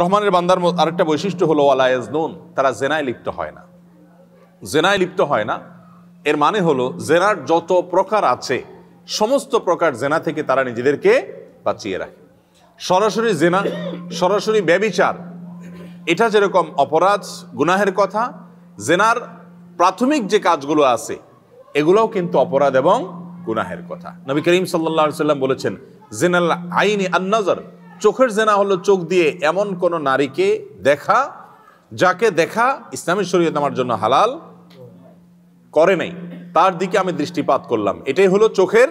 রহমানের বান্দার আরেকটা বৈশিষ্ট্য হলো আলায়াজনুন তারা জেনায় লিপ্ত হয় না জেনায় লিপ্ত হয় না এর মানে হলো জেনার যত প্রকার আছে সমস্ত প্রকার জেনা থেকে তারা নিজেদেরকে বাঁচিয়ে রাখে সরাসরি জেনা সরাসরি ব্যবিচার এটা যেরকম অপরাধ গুনাহের কথা জেনার প্রাথমিক যে কাজগুলো আছে এগুলোও কিন্তু অপরাধ এবং গুনাহের কথা নবী করিম সাল্লা সাল্লাম বলেছেন জেনাল আইনি আন্নাজর চোখের জেনা হলো চোখ দিয়ে এমন কোন নারীকে দেখা যাকে দেখা ইসলামী শরীয়ত আমার জন্য হালাল করে নাই তার দিকে আমি দৃষ্টিপাত করলাম এটাই হলো চোখের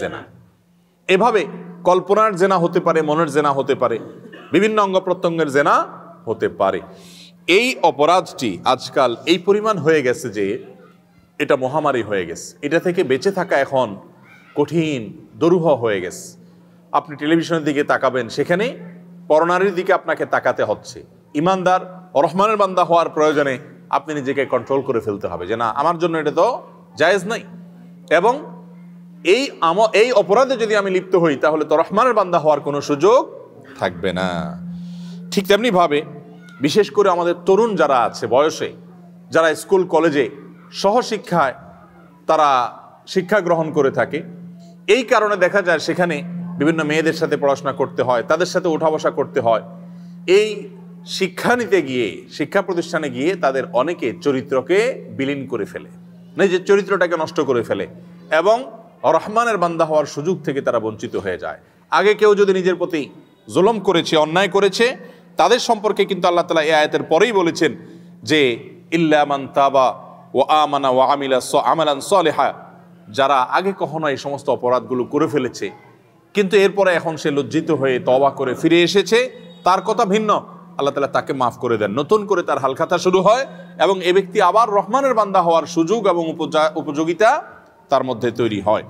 জেনা এভাবে কল্পনার জেনা হতে পারে মনের জেনা হতে পারে বিভিন্ন অঙ্গ প্রত্যঙ্গের জেনা হতে পারে এই অপরাধটি আজকাল এই পরিমাণ হয়ে গেছে যে এটা মহামারী হয়ে গেছে এটা থেকে বেঁচে থাকা এখন কঠিন দুরূহ হয়ে গেছে আপনি টেলিভিশনের দিকে তাকাবেন সেখানে পরনারীর দিকে আপনাকে তাকাতে হচ্ছে ইমানদার রহমানের বান্দা হওয়ার প্রয়োজনে আপনি নিজেকে কন্ট্রোল করে ফেলতে হবে যে না আমার জন্য এটা তো জায়েজ নাই এবং এই এই অপরাধে যদি আমি লিপ্ত হই তাহলে তো রহমানের বান্দা হওয়ার কোনো সুযোগ থাকবে না ঠিক তেমনিভাবে বিশেষ করে আমাদের তরুণ যারা আছে বয়সে যারা স্কুল কলেজে সহশিক্ষায় তারা শিক্ষা গ্রহণ করে থাকে এই কারণে দেখা যায় সেখানে বিভিন্ন মেয়েদের সাথে পড়াশোনা করতে হয় তাদের সাথে ওঠা বসা করতে হয় এই শিক্ষা নিতে গিয়ে শিক্ষা প্রতিষ্ঠানে গিয়ে তাদের অনেকে চরিত্রকে বিলীন করে ফেলে নিজের চরিত্রটাকে নষ্ট করে ফেলে এবং রহমানের বান্দা হওয়ার সুযোগ থেকে তারা বঞ্চিত হয়ে যায় আগে কেউ যদি নিজের প্রতি জুলম করেছে অন্যায় করেছে তাদের সম্পর্কে কিন্তু আল্লাহ তালা এ আয়াতের পরেই বলেছেন যে ইল্লামান তাবা ও আমানা ও আমিলা স আমালান সলেহা যারা আগে কখনো এই সমস্ত অপরাধগুলো করে ফেলেছে কিন্তু এরপরে এখন সে লজ্জিত হয়ে তবা করে ফিরে এসেছে তার কথা ভিন্ন আল্লাহ তালা তাকে মাফ করে দেন নতুন করে তার হালখাতা শুরু হয় এবং এ ব্যক্তি আবার রহমানের বান্দা হওয়ার সুযোগ এবং উপযোগিতা তার মধ্যে তৈরি হয়